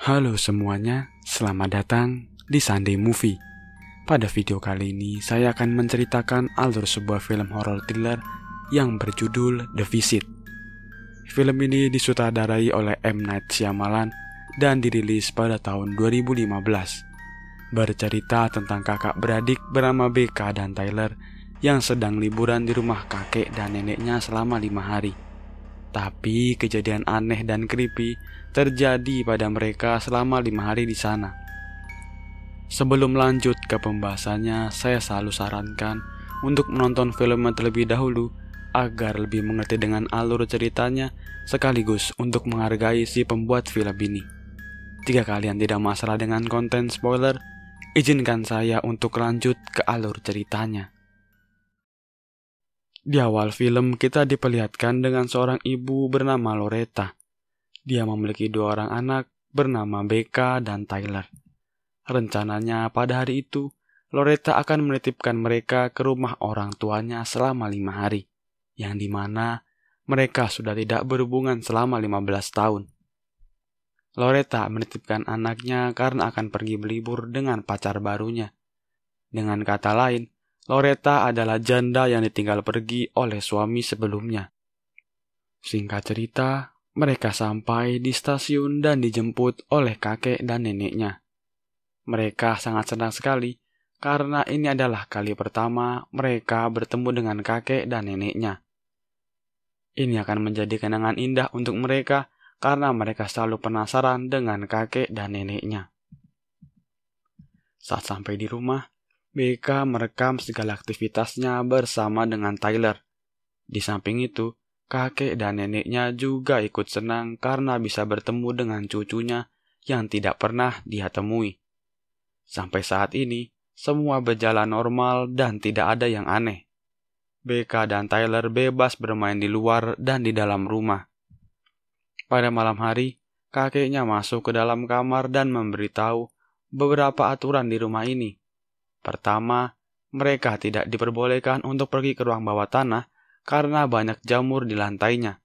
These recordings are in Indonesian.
Halo semuanya, selamat datang di Sunday Movie. Pada video kali ini, saya akan menceritakan alur sebuah film horor thriller yang berjudul The Visit. Film ini disutradarai oleh M. Night Shyamalan dan dirilis pada tahun 2015. Bercerita tentang kakak beradik bernama BK dan Tyler yang sedang liburan di rumah kakek dan neneknya selama lima hari. Tapi kejadian aneh dan creepy terjadi pada mereka selama lima hari di sana. Sebelum lanjut ke pembahasannya, saya selalu sarankan untuk menonton filmnya terlebih dahulu agar lebih mengerti dengan alur ceritanya sekaligus untuk menghargai si pembuat film ini. Jika kalian tidak masalah dengan konten spoiler, izinkan saya untuk lanjut ke alur ceritanya. Di awal film kita diperlihatkan dengan seorang ibu bernama Loretta. Dia memiliki dua orang anak bernama Becca dan Tyler. Rencananya pada hari itu, Loretta akan menitipkan mereka ke rumah orang tuanya selama lima hari, yang dimana mereka sudah tidak berhubungan selama lima belas tahun. Loretta menitipkan anaknya karena akan pergi berlibur dengan pacar barunya. Dengan kata lain, Loretta adalah janda yang ditinggal pergi oleh suami sebelumnya. Singkat cerita, mereka sampai di stasiun dan dijemput oleh kakek dan neneknya. Mereka sangat senang sekali karena ini adalah kali pertama mereka bertemu dengan kakek dan neneknya. Ini akan menjadi kenangan indah untuk mereka karena mereka selalu penasaran dengan kakek dan neneknya. Saat sampai di rumah, Mika merekam segala aktivitasnya bersama dengan Tyler. Di samping itu, kakek dan neneknya juga ikut senang karena bisa bertemu dengan cucunya yang tidak pernah dia temui. Sampai saat ini, semua berjalan normal dan tidak ada yang aneh. Beka dan Tyler bebas bermain di luar dan di dalam rumah. Pada malam hari, kakeknya masuk ke dalam kamar dan memberitahu beberapa aturan di rumah ini. Pertama, mereka tidak diperbolehkan untuk pergi ke ruang bawah tanah karena banyak jamur di lantainya.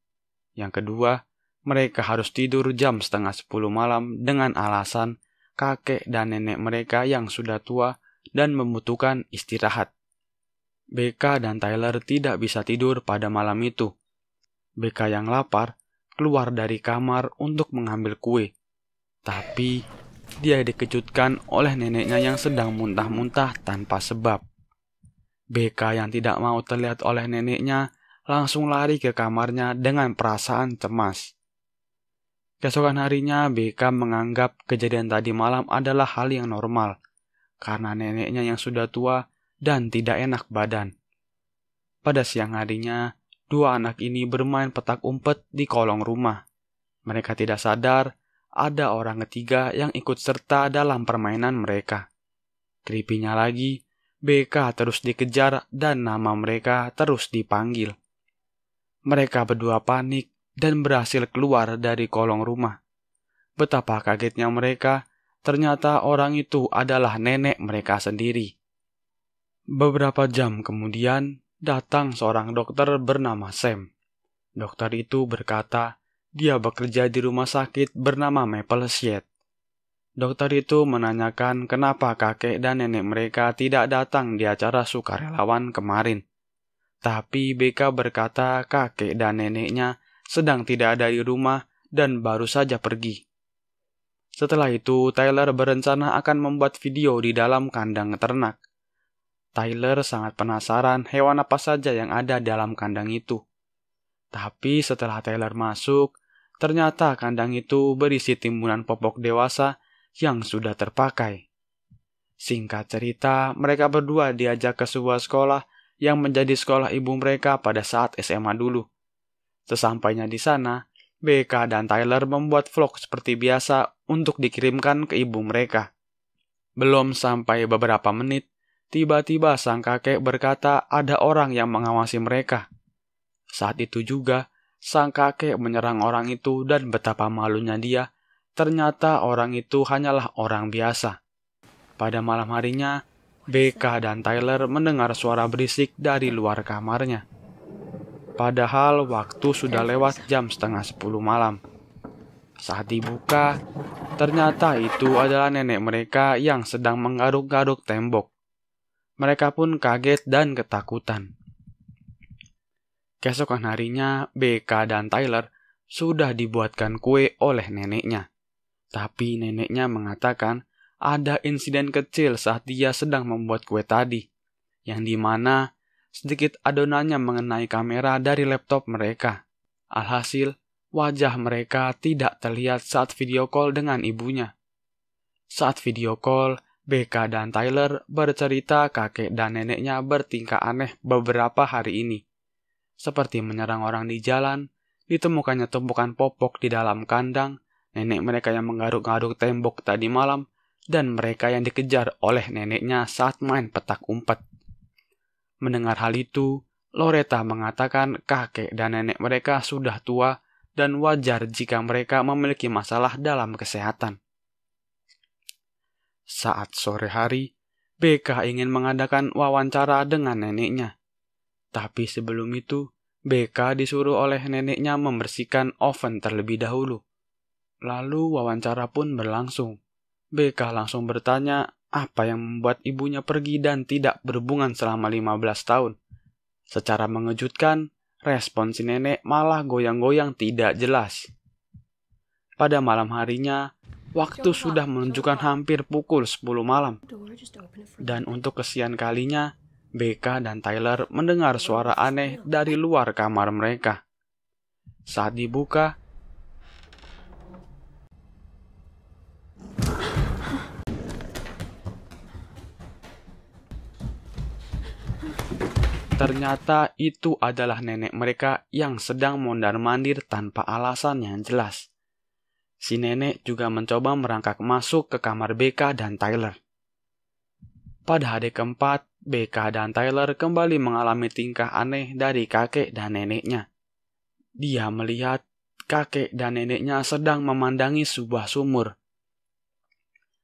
Yang kedua, mereka harus tidur jam setengah sepuluh malam dengan alasan kakek dan nenek mereka yang sudah tua dan membutuhkan istirahat. BK dan Tyler tidak bisa tidur pada malam itu. BK yang lapar keluar dari kamar untuk mengambil kue. Tapi dia dikejutkan oleh neneknya yang sedang muntah-muntah tanpa sebab. BK yang tidak mau terlihat oleh neneknya langsung lari ke kamarnya dengan perasaan cemas. Keesokan harinya, BK menganggap kejadian tadi malam adalah hal yang normal karena neneknya yang sudah tua dan tidak enak badan. Pada siang harinya, dua anak ini bermain petak umpet di kolong rumah. Mereka tidak sadar ada orang ketiga yang ikut serta dalam permainan mereka. Kripinya lagi, BK terus dikejar dan nama mereka terus dipanggil. Mereka berdua panik dan berhasil keluar dari kolong rumah. Betapa kagetnya mereka, ternyata orang itu adalah nenek mereka sendiri. Beberapa jam kemudian, datang seorang dokter bernama Sam. Dokter itu berkata, dia bekerja di rumah sakit bernama Maple Shade. Dokter itu menanyakan kenapa kakek dan nenek mereka tidak datang di acara sukarelawan kemarin. Tapi BK berkata kakek dan neneknya sedang tidak ada di rumah dan baru saja pergi. Setelah itu, Tyler berencana akan membuat video di dalam kandang ternak. Tyler sangat penasaran hewan apa saja yang ada dalam kandang itu. Tapi setelah Tyler masuk, Ternyata kandang itu berisi timbunan popok dewasa yang sudah terpakai. Singkat cerita, mereka berdua diajak ke sebuah sekolah yang menjadi sekolah ibu mereka pada saat SMA dulu. Sesampainya di sana, BK dan Tyler membuat vlog seperti biasa untuk dikirimkan ke ibu mereka. Belum sampai beberapa menit, tiba-tiba sang kakek berkata ada orang yang mengawasi mereka. Saat itu juga, sang kakek menyerang orang itu dan betapa malunya dia. Ternyata orang itu hanyalah orang biasa. Pada malam harinya, BK dan Tyler mendengar suara berisik dari luar kamarnya. Padahal waktu sudah lewat jam setengah sepuluh malam. Saat dibuka, ternyata itu adalah nenek mereka yang sedang menggaruk-garuk tembok. Mereka pun kaget dan ketakutan. Keesokan harinya, BK dan Tyler sudah dibuatkan kue oleh neneknya. Tapi neneknya mengatakan ada insiden kecil saat dia sedang membuat kue tadi, yang dimana sedikit adonannya mengenai kamera dari laptop mereka. Alhasil, wajah mereka tidak terlihat saat video call dengan ibunya. Saat video call, BK dan Tyler bercerita kakek dan neneknya bertingkah aneh beberapa hari ini seperti menyerang orang di jalan, ditemukannya tumpukan popok di dalam kandang, nenek mereka yang menggaruk-garuk tembok tadi malam, dan mereka yang dikejar oleh neneknya saat main petak umpet. Mendengar hal itu, Loreta mengatakan kakek dan nenek mereka sudah tua dan wajar jika mereka memiliki masalah dalam kesehatan. Saat sore hari, BK ingin mengadakan wawancara dengan neneknya. Tapi sebelum itu, BK disuruh oleh neneknya membersihkan oven terlebih dahulu. Lalu wawancara pun berlangsung. BK langsung bertanya apa yang membuat ibunya pergi dan tidak berhubungan selama 15 tahun. Secara mengejutkan, respon si nenek malah goyang-goyang tidak jelas. Pada malam harinya, waktu sudah menunjukkan hampir pukul 10 malam. Dan untuk kesian kalinya, BK dan Tyler mendengar suara aneh dari luar kamar mereka. Saat dibuka, Ternyata itu adalah nenek mereka yang sedang mondar-mandir tanpa alasan yang jelas. Si nenek juga mencoba merangkak masuk ke kamar BK dan Tyler. Pada hari keempat, BK dan Tyler kembali mengalami tingkah aneh dari kakek dan neneknya. Dia melihat kakek dan neneknya sedang memandangi sebuah sumur.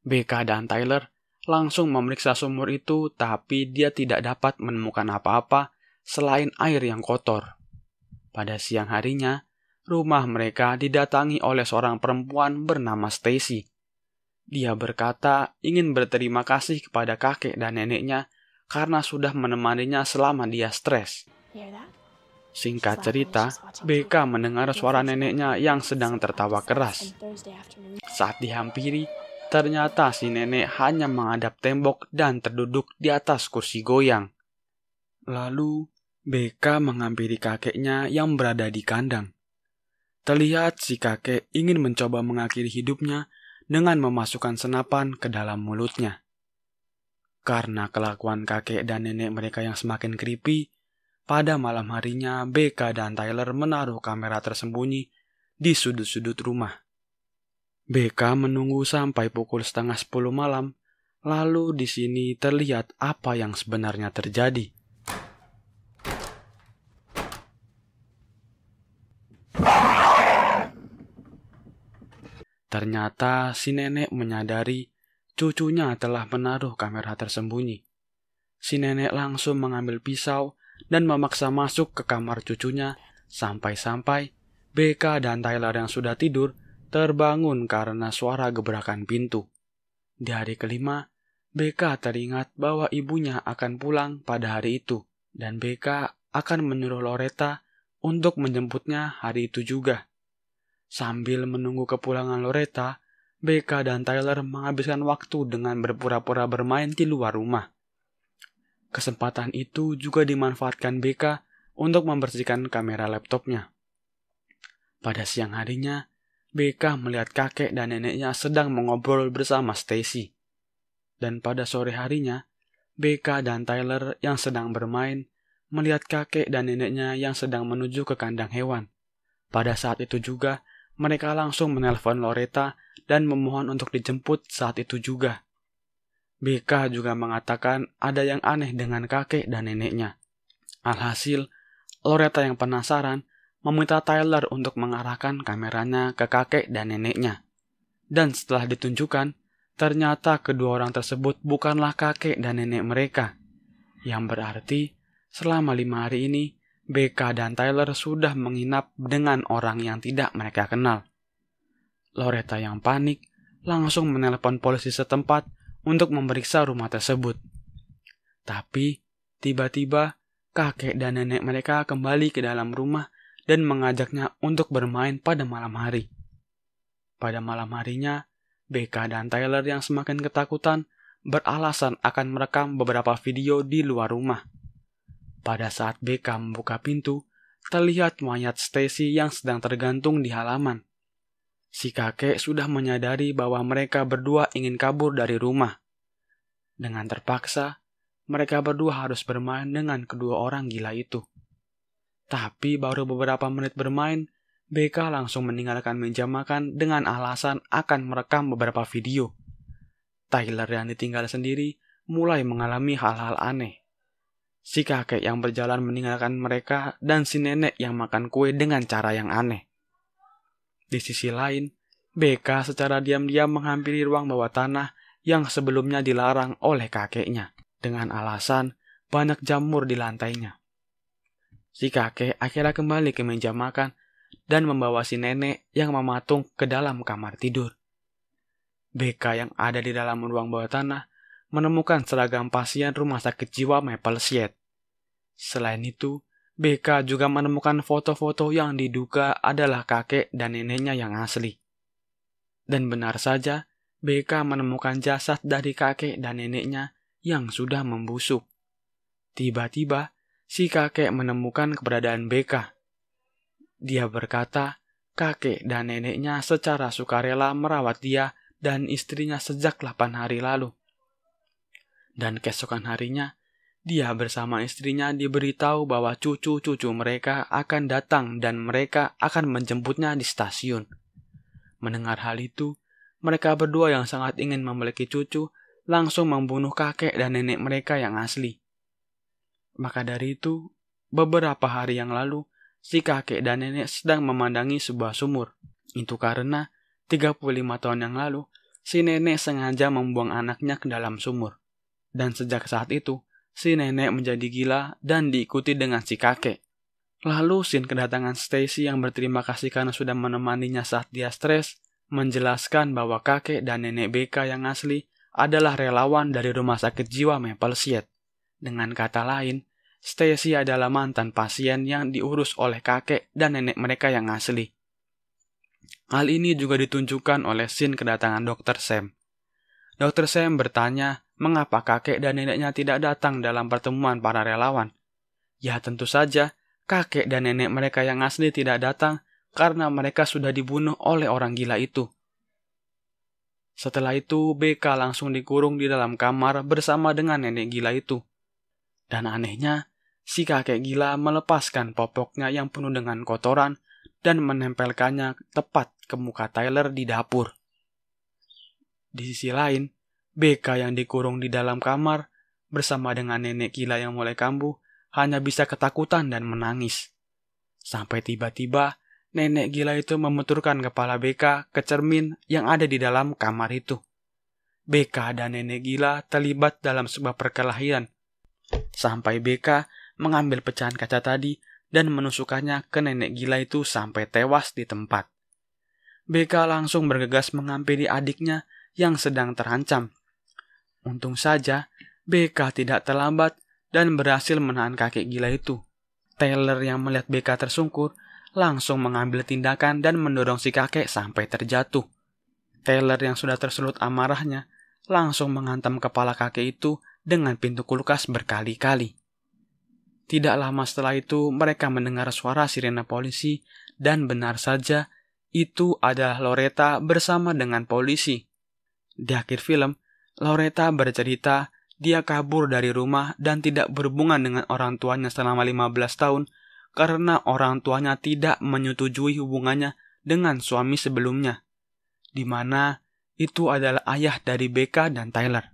BK dan Tyler langsung memeriksa sumur itu, tapi dia tidak dapat menemukan apa-apa selain air yang kotor. Pada siang harinya, rumah mereka didatangi oleh seorang perempuan bernama Stacy. Dia berkata ingin berterima kasih kepada kakek dan neneknya karena sudah menemaninya selama dia stres. Singkat cerita, BK mendengar suara neneknya yang sedang tertawa keras. Saat dihampiri, ternyata si nenek hanya menghadap tembok dan terduduk di atas kursi goyang. Lalu, BK menghampiri kakeknya yang berada di kandang. Terlihat si kakek ingin mencoba mengakhiri hidupnya dengan memasukkan senapan ke dalam mulutnya. Karena kelakuan kakek dan nenek mereka yang semakin creepy, pada malam harinya BK dan Tyler menaruh kamera tersembunyi di sudut-sudut rumah. BK menunggu sampai pukul setengah sepuluh malam, lalu di sini terlihat apa yang sebenarnya terjadi. Ternyata si nenek menyadari Cucunya telah menaruh kamera tersembunyi. Si nenek langsung mengambil pisau dan memaksa masuk ke kamar cucunya sampai-sampai BK dan Tyler yang sudah tidur terbangun karena suara gebrakan pintu. Di hari kelima, BK teringat bahwa ibunya akan pulang pada hari itu dan BK akan menyuruh Loreta untuk menjemputnya hari itu juga. Sambil menunggu kepulangan Loretta, Becca dan Tyler menghabiskan waktu dengan berpura-pura bermain di luar rumah. Kesempatan itu juga dimanfaatkan Becca untuk membersihkan kamera laptopnya. Pada siang harinya, Becca melihat kakek dan neneknya sedang mengobrol bersama Stacy. Dan pada sore harinya, Becca dan Tyler yang sedang bermain melihat kakek dan neneknya yang sedang menuju ke kandang hewan. Pada saat itu juga, mereka langsung menelpon Loreta dan memohon untuk dijemput saat itu juga. Bika juga mengatakan ada yang aneh dengan kakek dan neneknya. Alhasil, Loreta yang penasaran meminta Tyler untuk mengarahkan kameranya ke kakek dan neneknya. Dan setelah ditunjukkan, ternyata kedua orang tersebut bukanlah kakek dan nenek mereka. Yang berarti, selama lima hari ini, BK dan Tyler sudah menginap dengan orang yang tidak mereka kenal. Loretta yang panik langsung menelepon polisi setempat untuk memeriksa rumah tersebut. Tapi, tiba-tiba kakek dan nenek mereka kembali ke dalam rumah dan mengajaknya untuk bermain pada malam hari. Pada malam harinya, BK dan Tyler yang semakin ketakutan beralasan akan merekam beberapa video di luar rumah. Pada saat Beckham membuka pintu, terlihat mayat Stacy yang sedang tergantung di halaman. Si kakek sudah menyadari bahwa mereka berdua ingin kabur dari rumah. Dengan terpaksa, mereka berdua harus bermain dengan kedua orang gila itu. Tapi baru beberapa menit bermain, BK langsung meninggalkan meja makan dengan alasan akan merekam beberapa video. Tyler yang ditinggal sendiri mulai mengalami hal-hal aneh si kakek yang berjalan meninggalkan mereka dan si nenek yang makan kue dengan cara yang aneh. Di sisi lain, bk secara diam-diam menghampiri ruang bawah tanah yang sebelumnya dilarang oleh kakeknya dengan alasan banyak jamur di lantainya. Si kakek akhirnya kembali ke meja makan dan membawa si nenek yang mematung ke dalam kamar tidur. bk yang ada di dalam ruang bawah tanah menemukan seragam pasien rumah sakit jiwa Maple Shade. Selain itu, BK juga menemukan foto-foto yang diduga adalah kakek dan neneknya yang asli. Dan benar saja, BK menemukan jasad dari kakek dan neneknya yang sudah membusuk. Tiba-tiba, si kakek menemukan keberadaan BK. Dia berkata, kakek dan neneknya secara sukarela merawat dia dan istrinya sejak 8 hari lalu. Dan keesokan harinya, dia bersama istrinya diberitahu bahwa cucu-cucu mereka akan datang dan mereka akan menjemputnya di stasiun. Mendengar hal itu, mereka berdua yang sangat ingin memiliki cucu langsung membunuh kakek dan nenek mereka yang asli. Maka dari itu, beberapa hari yang lalu, si kakek dan nenek sedang memandangi sebuah sumur. Itu karena 35 tahun yang lalu, si nenek sengaja membuang anaknya ke dalam sumur. Dan sejak saat itu, si nenek menjadi gila dan diikuti dengan si kakek. Lalu Sin kedatangan Stacy yang berterima kasih karena sudah menemaninya saat dia stres, menjelaskan bahwa kakek dan nenek BK yang asli adalah relawan dari rumah sakit jiwa Maple Seed. Dengan kata lain, Stacy adalah mantan pasien yang diurus oleh kakek dan nenek mereka yang asli. Hal ini juga ditunjukkan oleh Sin kedatangan Dr. Sam. Dr. Sam bertanya mengapa kakek dan neneknya tidak datang dalam pertemuan para relawan. Ya tentu saja, kakek dan nenek mereka yang asli tidak datang karena mereka sudah dibunuh oleh orang gila itu. Setelah itu, BK langsung dikurung di dalam kamar bersama dengan nenek gila itu. Dan anehnya, si kakek gila melepaskan popoknya yang penuh dengan kotoran dan menempelkannya tepat ke muka Tyler di dapur. Di sisi lain, BK yang dikurung di dalam kamar bersama dengan nenek gila yang mulai kambuh hanya bisa ketakutan dan menangis. Sampai tiba-tiba nenek gila itu memuturkan kepala BK ke cermin yang ada di dalam kamar itu. BK dan nenek gila terlibat dalam sebuah perkelahian. Sampai BK mengambil pecahan kaca tadi dan menusukannya ke nenek gila itu sampai tewas di tempat. BK langsung bergegas mengampiri adiknya yang sedang terancam. Untung saja, BK tidak terlambat dan berhasil menahan kakek gila itu. Taylor yang melihat BK tersungkur langsung mengambil tindakan dan mendorong si kakek sampai terjatuh. Taylor yang sudah tersulut amarahnya langsung menghantam kepala kakek itu dengan pintu kulkas berkali-kali. Tidak lama setelah itu, mereka mendengar suara sirena polisi dan benar saja, itu adalah Loretta bersama dengan polisi. Di akhir film, Loretta bercerita, dia kabur dari rumah dan tidak berhubungan dengan orang tuanya selama 15 tahun karena orang tuanya tidak menyetujui hubungannya dengan suami sebelumnya, di mana itu adalah ayah dari Becca dan Tyler.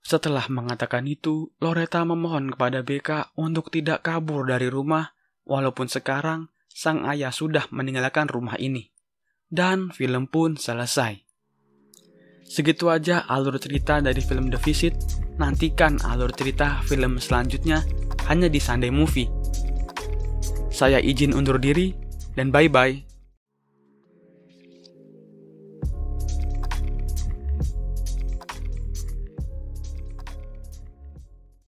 Setelah mengatakan itu, Loretta memohon kepada Becca untuk tidak kabur dari rumah walaupun sekarang sang ayah sudah meninggalkan rumah ini. Dan film pun selesai. Segitu aja alur cerita dari film The Visit. Nantikan alur cerita film selanjutnya hanya di Sunday Movie. Saya izin undur diri dan bye-bye.